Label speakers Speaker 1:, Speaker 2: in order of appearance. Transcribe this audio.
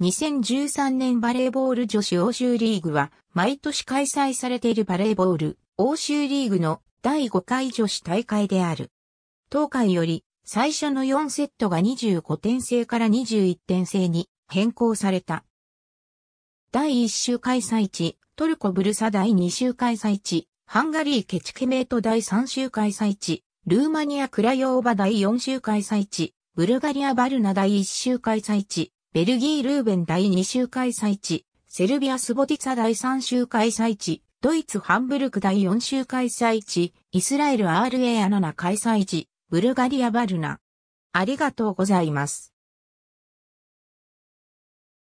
Speaker 1: 2013年バレーボール女子欧州リーグは、毎年開催されているバレーボール、欧州リーグの第5回女子大会である。当海より、最初の4セットが25点制から21点制に変更された。第1週開催地、トルコブルサ第2週開催地、ハンガリーケチケメート第3週開催地、ルーマニアクラヨーバ第4週開催地、ブルガリアバルナ第1週開催地、ベルギー・ルーベン第2週開催地、セルビア・スボティツァ第3週開催地、ドイツ・ハンブルク第4週開催地、イスラエルアルエア7ナ開催地、ブルガリア・バルナ。ありがとうございます。